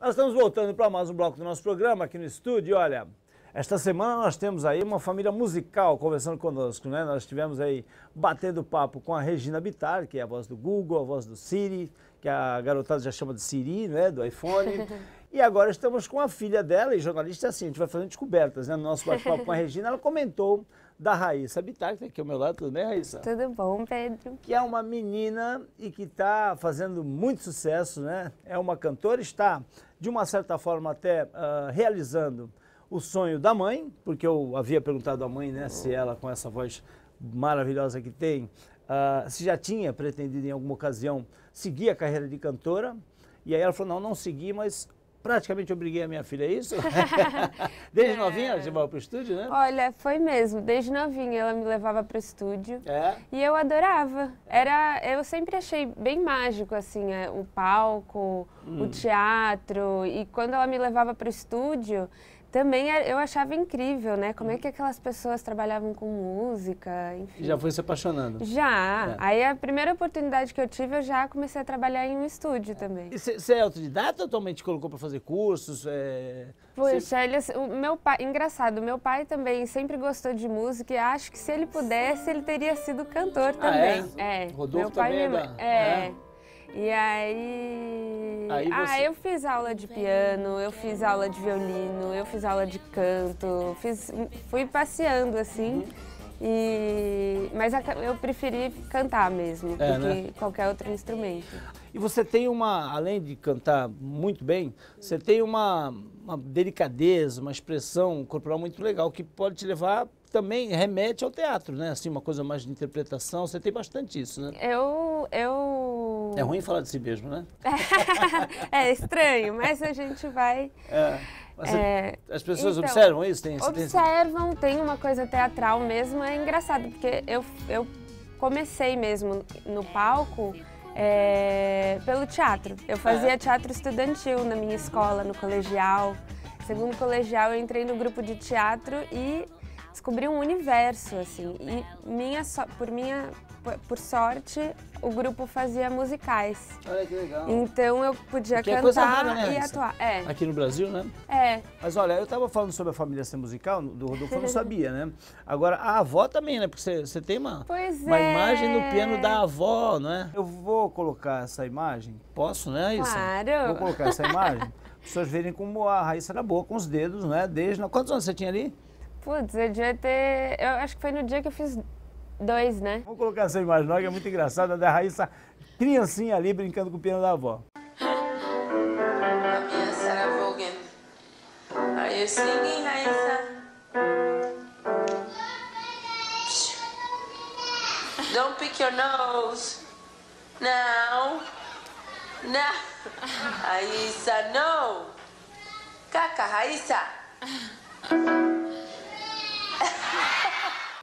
Nós estamos voltando para mais um bloco do nosso programa aqui no estúdio. Olha, esta semana nós temos aí uma família musical conversando conosco, né? Nós tivemos aí batendo papo com a Regina Bitar, que é a voz do Google, a voz do Siri, que a garotada já chama de Siri, né? Do iPhone. e agora estamos com a filha dela, e jornalista assim, a gente vai fazendo descobertas, né? No nosso bate-papo com a Regina, ela comentou da Raíssa Bittar, que está aqui ao meu lado. Tudo bem, Raíssa? Tudo bom, Pedro. Que é uma menina e que está fazendo muito sucesso, né? É uma cantora, está, de uma certa forma, até uh, realizando o sonho da mãe, porque eu havia perguntado à mãe, né, se ela, com essa voz maravilhosa que tem, uh, se já tinha pretendido em alguma ocasião seguir a carreira de cantora. E aí ela falou, não, não segui, mas praticamente obriguei a minha filha a isso. Desde é. novinha ela levava para o estúdio, né? Olha, foi mesmo. Desde novinha ela me levava para o estúdio. É. E eu adorava. Era, eu sempre achei bem mágico, assim, é, o palco, hum. o teatro. E quando ela me levava para o estúdio, também é, eu achava incrível, né? Como é que aquelas pessoas trabalhavam com música, enfim. Já foi se apaixonando? Já. É. Aí a primeira oportunidade que eu tive, eu já comecei a trabalhar em um estúdio é. também. Você é autodidata ou te colocou para fazer cursos? É... Poxa, cê... ele, assim, o meu pai, engraçado, meu pai também sempre gostou de música e acho que se ele pudesse, ele teria sido cantor ah, também. Ah, é? é. Rodolfo meu pai também é, é. é? E aí. aí ah, você... Ah, eu fiz aula de piano, eu fiz aula de violino, eu fiz aula de canto, fiz, fui passeando assim. Uhum. E... Mas eu preferi cantar mesmo é, do né? que qualquer outro instrumento. E você tem uma, além de cantar muito bem, você tem uma, uma delicadeza, uma expressão corporal muito legal que pode te levar também remete ao teatro, né? Assim, uma coisa mais de interpretação. Você tem bastante isso, né? Eu, eu é ruim falar de si mesmo, né? é estranho, mas a gente vai... É, é, as pessoas então, observam isso? Tem, observam, tem... uma coisa teatral mesmo. É engraçado, porque eu, eu comecei mesmo no palco é, pelo teatro. Eu fazia é. teatro estudantil na minha escola, no colegial. Segundo colegial, eu entrei no grupo de teatro e descobri um universo, assim. E minha, por minha por sorte, o grupo fazia musicais. Olha que legal. Então eu podia que cantar é coisa rara, né, e atuar. É. Aqui no Brasil, né? É. Mas olha, eu tava falando sobre a família ser musical, do Rodolfo eu não sabia, né? Agora, a avó também, né? Porque você tem uma, pois uma é. imagem do piano da avó, não é? Eu vou colocar essa imagem, posso, né? Isso? Claro. Vou colocar essa imagem, as pessoas verem como a Raíssa era boa com os dedos, né? Desde... Quantos anos você tinha ali? Putz, eu devia ter. Eu acho que foi no dia que eu fiz Dois, né? Vamos colocar essa imagem lá, que é muito engraçada, da Raíssa, criancinha ali, brincando com o piano da avó. Are you singing, Raíssa? Don't pick your nose. Não. Não. Raíssa, não. Caca, Raíssa.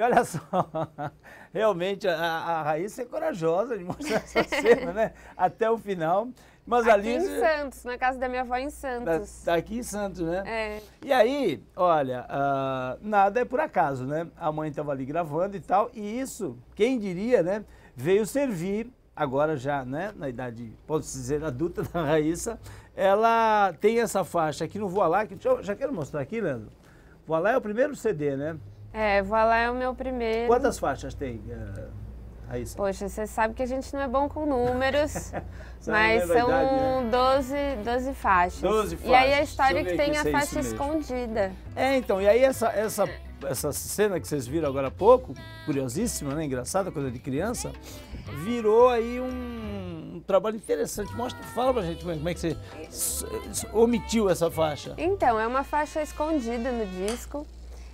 E olha só, realmente a, a Raíssa é corajosa de mostrar essa cena, né? Até o final. Mas aqui Alice, em Santos, na casa da minha avó em Santos. Tá, aqui em Santos, né? É. E aí, olha, uh, nada é por acaso, né? A mãe estava ali gravando e tal, e isso, quem diria, né? Veio servir, agora já, né? Na idade, posso dizer, adulta da Raíssa, ela tem essa faixa aqui no Voalá, que eu já quero mostrar aqui, Leandro. Voalá é o primeiro CD, né? É, vou lá é o meu primeiro. Quantas faixas tem? Uh... Eh, Raíssa. Poxa, você sabe que a gente não é bom com números, mas é são né? 12, 12 faixas. 12 faixas. E aí a história é que tem que a é faixa escondida. É, então, e aí essa, essa, essa cena que vocês viram agora há pouco, curiosíssima, né? Engraçada, coisa de criança, virou aí um, um trabalho interessante. Mostra, fala pra gente como é que você omitiu essa faixa. Então, é uma faixa escondida no disco.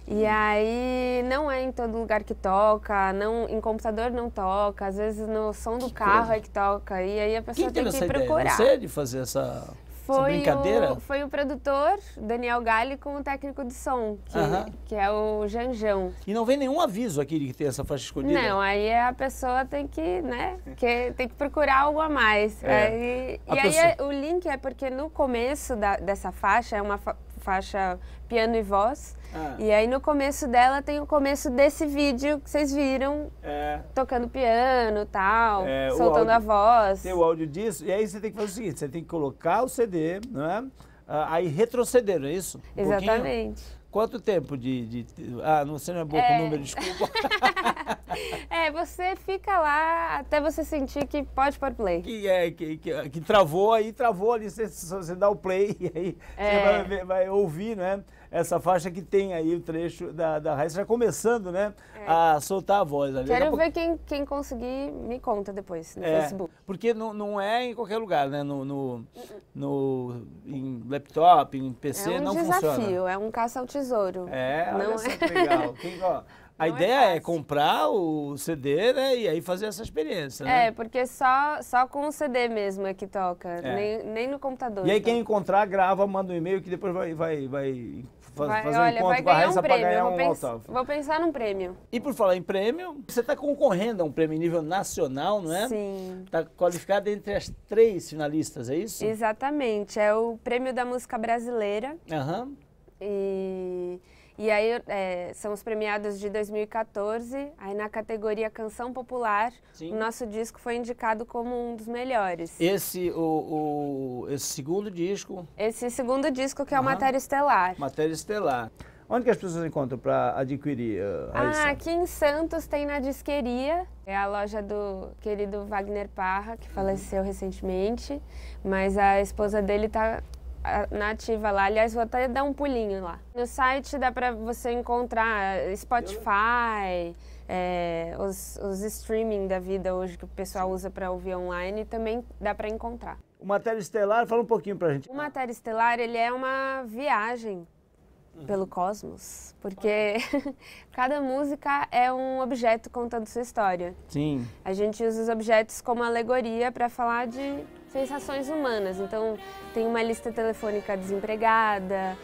E aí não é em todo lugar que toca, não em computador não toca, às vezes no som do que carro coisa. é que toca e aí a pessoa Quem tem que procurar. Ideia? Você de fazer essa foi O, foi o produtor, Daniel Galli, com o técnico de som, que, que, é o Janjão. E não vem nenhum aviso aqui de que tem essa faixa escondida? Não, aí a pessoa tem que, né, que, tem que procurar algo a mais. É. Aí, a e é, pessoa... aí o link é porque no começo da, dessa faixa, é uma, faixa piano e voz. Ah. E aí no começo dela tem o começo desse vídeo que vocês viram, é. tocando piano tal, é, soltando áudio, a voz. Tem o áudio disso, e aí você tem que fazer o seguinte, você tem que colocar o CD, não é? Ah, aí retroceder, não é isso? Um Exatamente. Pouquinho. Quanto tempo de, de, de. ah, não sei, não é bom é. com o número, desculpa. é, você fica lá até você sentir que pode pôr play. Que, é, que, que, que travou, aí travou ali, você, você dá o play, e aí é. você vai, vai ouvir, né? essa faixa que tem aí o trecho da, da Raíssa, já começando, né, é. a soltar a voz. Ali. Quero ver quem, quem conseguir me conta depois no é, Facebook. Porque não, não é em qualquer lugar, né, no, no, no em laptop, em PC, é um não desafio, funciona. É um desafio, é um caça ao tesouro. É, não olha é... que legal. Quem, ó, a não é ideia é, é, comprar o CD, né? E aí fazer essa experiência, né? É, porque só, só com o CD mesmo é que toca, é. Nem, nem no computador. E aí então. quem encontrar, grava, manda um e-mail que depois vai, vai, vai vai, fazer olha, um encontro com a Raíssa um para ganhar vou um pens... autógrafo. Vou pensar num prêmio. E por falar em prêmio, você está concorrendo a um prêmio nível nacional, não é? Sim. Está qualificada entre as três finalistas, é isso? Exatamente. É o Prêmio da Música Brasileira. Aham. Uhum. E e aí é, são os premiados de 2014. Aí na categoria Canção Popular, Sim. o nosso disco foi indicado como um dos melhores. Esse, o, o esse segundo disco? Esse segundo disco que é uhum. o Matéria Estelar. Matéria Estelar. Onde que as pessoas encontram para adquirir? Uh, ah, aqui em Santos tem na Disqueria, é a loja do querido Wagner Parra, que uhum. faleceu recentemente, mas a esposa dele está nativa lá. Aliás, vou até dar um pulinho lá. No site dá para você encontrar eh, Spotify, é, os, os streaming da vida hoje que o pessoal usa para ouvir online também dá para encontrar. O Matéria Estelar, fala um pouquinho para gente. O Matéria Estelar, ele é uma viagem pelo cosmos, porque cada música é um objeto contando sua história. Sim. A gente usa os objetos como alegoria para falar de sensações humanas. Então, tem uma lista telefônica desempregada,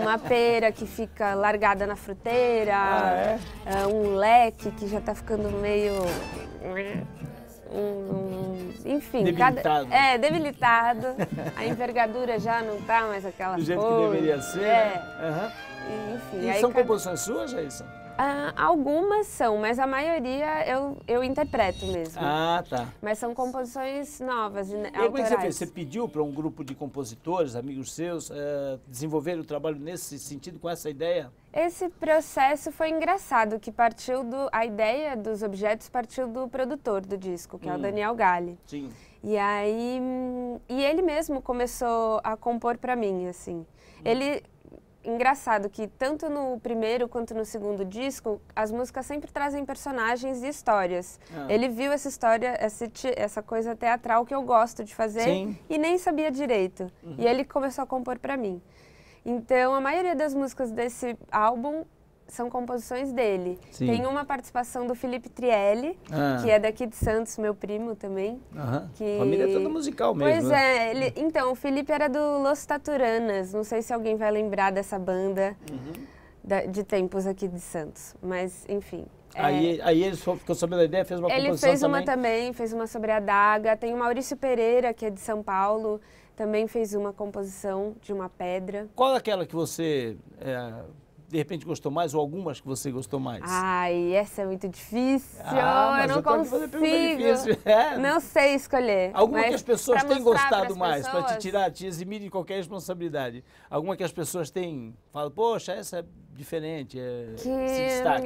uma pera que fica largada na fruteira, ah, é? é um leque que já está ficando meio. Um, um, enfim, debilitado. Cada, é debilitado. A envergadura já não tá mais aquela Do jeito que deveria ser. Né? É. Né? Uhum. E, enfim, e são cada... composições suas, Jason? Ah, algumas são, mas a maioria eu, eu interpreto mesmo. Ah, tá. Mas são composições novas. Né, e autorais. como é que você fez? Você pediu para um grupo de compositores, amigos seus, uh, desenvolver o trabalho nesse sentido, com essa ideia? Esse processo foi engraçado, que partiu do. A ideia dos objetos partiu do produtor do disco, que hum. é o hum. Daniel Galli. Sim. E aí. Hum, e ele mesmo começou a compor para mim, assim. Hum. Ele engraçado que tanto no primeiro quanto no segundo disco, as músicas sempre trazem personagens e histórias. Ah. Ele viu essa história, essa, essa coisa teatral que eu gosto de fazer Sim. e nem sabia direito. Uhum. E ele começou a compor para mim. Então, a maioria das músicas desse álbum são composições dele. Sim. Tem uma participação do Felipe Trielli, ah. que é daqui de Santos, meu primo também. Aham. Que... Família é toda musical mesmo. Pois né? é, ele... então, o Felipe era do Los Taturanas, não sei se alguém vai lembrar dessa banda uhum. da, de tempos aqui de Santos, mas enfim. É... Aí, aí ele ficou sabendo a ideia, fez uma composição Ele fez uma também. também, fez uma sobre a Daga. Tem o Maurício Pereira, que é de São Paulo, também fez uma composição de uma pedra. Qual é aquela que você... É de repente gostou mais ou algumas que você gostou mais? Ai, essa é muito difícil. Ah, eu não eu consigo. É. Não sei escolher. Alguma que as pessoas têm gostado mais, para te tirar, te eximir de qualquer responsabilidade. Alguma que as pessoas têm, falam, poxa, essa é diferente, é, que... se destaca.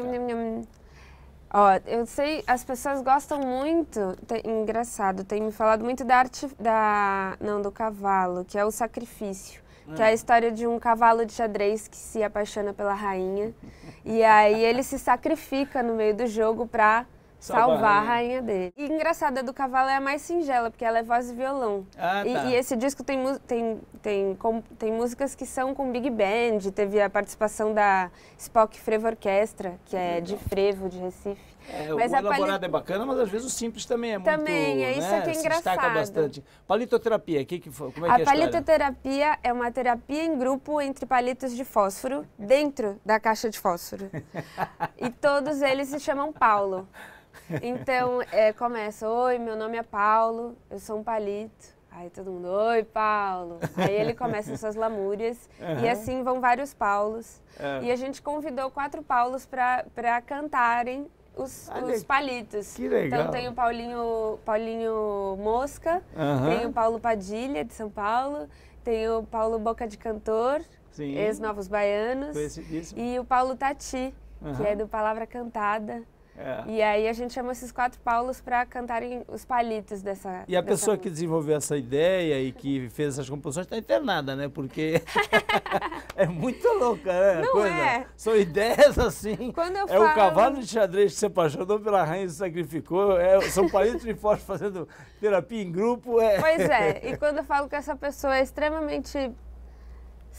Ó, eu sei, as pessoas gostam muito, tem, engraçado, tem me falado muito da arte, da, não, do cavalo, que é o sacrifício que é a história de um cavalo de xadrez que se apaixona pela rainha. E aí ele se sacrifica no meio do jogo pra salvar, a rainha dele. E engraçada do cavalo é a mais singela, porque ela é voz e violão. Ah, tá. e, e, esse disco tem, tem, tem, com, tem músicas que são com Big Band, teve a participação da Spock Frevo Orquestra, que é de frevo, de Recife. É, mas o a elaborado pali... é bacana, mas às vezes o simples também é muito... Também, é isso é né? que é engraçado. destaca bastante. Palitoterapia, que que, como é a que é a palitoterapia é uma terapia em grupo entre palitos de fósforo, dentro da caixa de fósforo. e todos eles se chamam Paulo. Então, é, começa, oi, meu nome é Paulo, eu sou um palito. Aí todo mundo, oi Paulo. Aí ele começa suas lamúrias uhum. e assim vão vários Paulos. Uhum. E a gente convidou quatro Paulos para cantarem os, os palitos. Que então, legal. Então tem o Paulinho, Paulinho Mosca, uhum. tem o Paulo Padilha, de São Paulo, tem o Paulo Boca de Cantor, ex-Novos Baianos, e o Paulo Tati, uhum. que é do Palavra Cantada. É. E aí a gente chamou esses quatro Paulos para cantarem os palitos dessa. E a dessa pessoa música. que desenvolveu essa ideia e que fez essas composições está internada, né? Porque é muito louca, né? Não Coisa. é. São ideias assim. Quando eu é falo... o cavalo de xadrez que se apaixonou pela rainha e sacrificou. É, são palitos de forte fazendo terapia em grupo. É... Pois é. E quando eu falo que essa pessoa é extremamente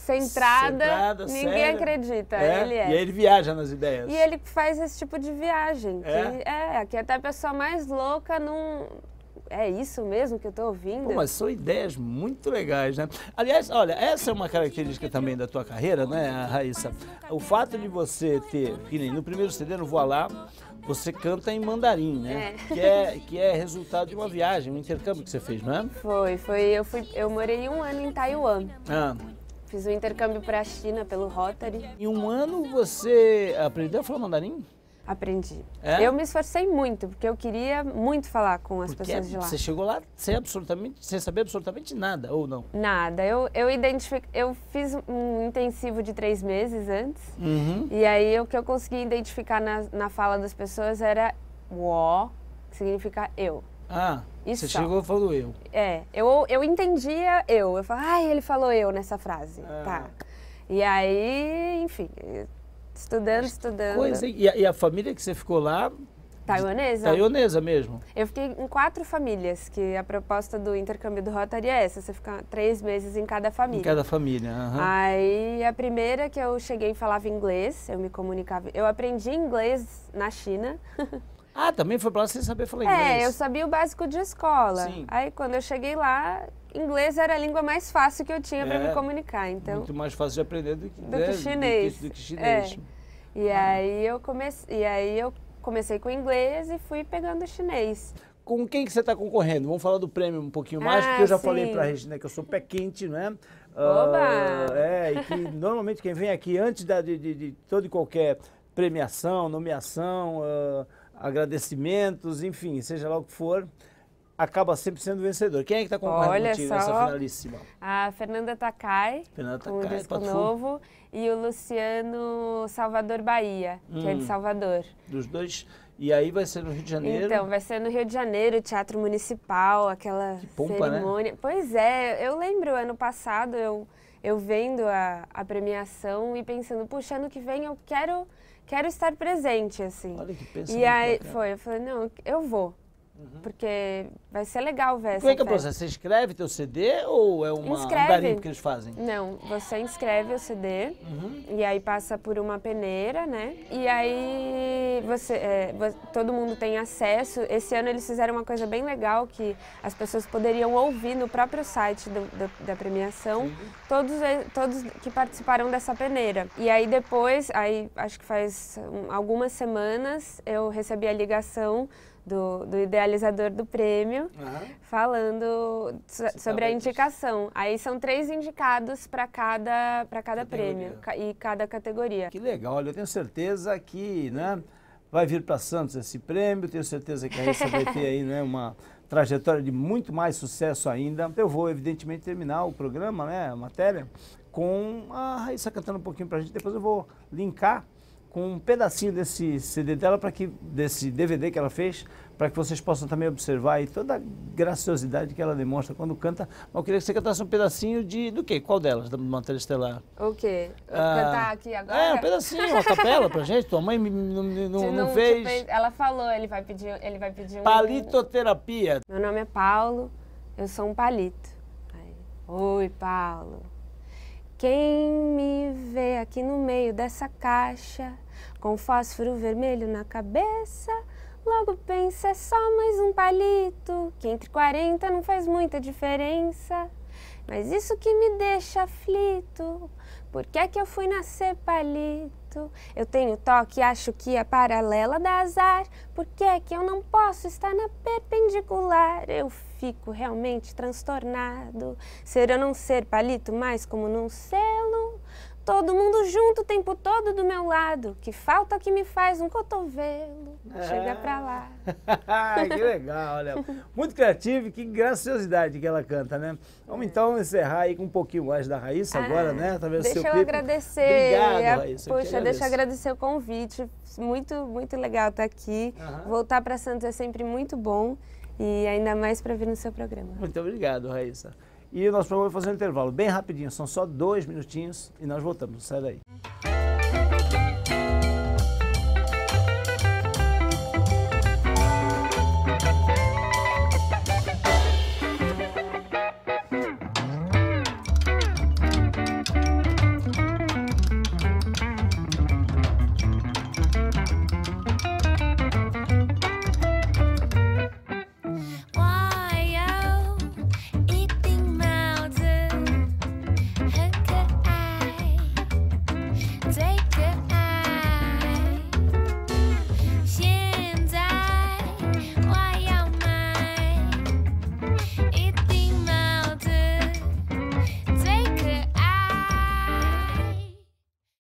centrada, centrada ninguém séria. acredita. É? Ele é. E aí ele viaja nas ideias. E ele faz esse tipo de viagem. É? Que é, é que é até a pessoa mais louca não. É isso mesmo que eu estou ouvindo? Pô, mas são ideias muito legais, né? Aliás, olha, essa é uma característica também da tua carreira, né, Raíssa? O fato de você ter, que nem no primeiro CD, no Voa lá, você canta em mandarim, né? É. Que, é, que é resultado de uma viagem, um intercâmbio que você fez, não é? Foi, foi. Eu, fui, eu morei um ano em Taiwan. Ah. Fiz um intercâmbio para a China pelo Rotary. Em um ano você aprendeu a falar mandarim? Aprendi. É? Eu me esforcei muito, porque eu queria muito falar com as porque pessoas de lá. Você chegou lá sem, absolutamente, sem saber absolutamente nada, ou não? Nada. Eu, eu, eu fiz um intensivo de três meses antes, uhum. e aí o que eu consegui identificar na, na fala das pessoas era o, que significa eu. Ah, isso. você chegou e falou eu. É, eu, eu entendia eu. Eu falava, ai, ele falou eu nessa frase. Ah. Tá. E aí, enfim, estudando, estudando. Coisa, e a, e a família que você ficou lá Taiwanesa? Taiwanesa mesmo. Eu fiquei em quatro famílias, que a proposta do intercâmbio do Rotary é essa, você fica três meses em cada família. Em cada família, uhum. Aí a primeira que eu cheguei falava inglês, eu me comunicava. Eu aprendi inglês na China. Ah, também foi pra lá sem saber falar inglês. É, eu sabia o básico de escola. Sim. Aí quando eu cheguei lá, inglês era a língua mais fácil que eu tinha é, para me comunicar, então. Muito mais fácil de aprender do que, do né, que chinês. Do que, do é. que chinês. É. E ah. aí eu comecei, e aí eu comecei com inglês e fui pegando chinês. Com quem que você está concorrendo? Vamos falar do prêmio um pouquinho mais, ah, porque eu já ah, sim. falei para a Regina que eu sou pé quente, não é? Ah, Oba! Uh, é, e que normalmente quem vem aqui antes da, de, de, de toda e qualquer premiação, nomeação, uh, agradecimentos, enfim, seja lá o que for, acaba sempre sendo vencedor. Quem é que está concorrendo Olha contigo nessa finalíssima? A Fernanda Takai, Fernanda Takai com o disco novo, e o Luciano Salvador Bahia, hum, que é de hum. Salvador. Dos dois... E aí vai ser no Rio de Janeiro? Então, vai ser no Rio de Janeiro, Teatro Municipal, aquela pompa, né? cerimônia. Né? Pois é, eu lembro, ano passado, eu, eu vendo a, a premiação e pensando, puxa, ano que vem eu quero quero estar presente, assim. Olha que pensamento. E aí bacana. foi, eu falei, não, eu vou. Uhum. Porque vai ser legal ver Como é que é o processo? Você escreve teu CD ou é uma, um garimpo que eles fazem? Não, você inscreve o CD uhum. e aí passa por uma peneira, né? E aí você, é, todo mundo tem acesso. Esse ano eles fizeram uma coisa bem legal que as pessoas poderiam ouvir no próprio site do, do, da premiação todos, todos que participaram dessa peneira. E aí depois, aí acho que faz algumas semanas, eu recebi a ligação do, do idealizador do prêmio, uhum. falando so, sobre a indicação. Aí são três indicados para cada, pra cada prêmio ca, e cada categoria. Que legal, olha, eu tenho certeza que né, vai vir para Santos esse prêmio, tenho certeza que aí você vai ter aí, né, uma trajetória de muito mais sucesso ainda. Eu vou, evidentemente, terminar o programa, né, a matéria, com a Raíssa cantando um pouquinho para a gente. Depois eu vou linkar com um pedacinho desse CD dela para que desse DVD que ela fez, para que vocês possam também observar e toda a graciosidade que ela demonstra quando canta. Mas eu queria que você cantasse um pedacinho de do quê? Qual delas? Da matéria estelar? O quê? Ah, Cantar aqui agora? É, um pedacinho, uma capela pra gente. Tua mãe me, não, não, não, fez. Tipo, ela falou, ele vai pedir, ele vai pedir Palitoterapia. Meu nome é Paulo, eu sou um palito. Aí, Oi, Paulo. Quem me vê aqui no meio dessa caixa, com fósforo vermelho na cabeça, logo pensa é só mais um palito, que entre 40 não faz muita diferença. Mas isso que me deixa aflito, por que é que eu fui nascer palito? jeito. Eu tenho toque, acho que a é paralela dá azar. Por que é que eu não posso estar na perpendicular? Eu fico realmente transtornado. Ser ou não ser palito mais como num selo? todo mundo junto o tempo todo do meu lado. Que falta que me faz um cotovelo. É. Chega pra lá. que legal, olha. Muito criativo e que graciosidade que ela canta, né? Vamos é. então encerrar aí com um pouquinho mais da Raíssa ah, agora, né? Talvez deixa seu eu clipe. agradecer. Obrigado, ah, Raíssa. Poxa, eu deixa eu agradecer o convite. Muito, muito legal estar aqui. Uhum. Voltar para Santos é sempre muito bom. E ainda mais para vir no seu programa. Muito obrigado, Raíssa. E nós vamos fazer um intervalo bem rapidinho, são só dois minutinhos e nós voltamos. Sai daí.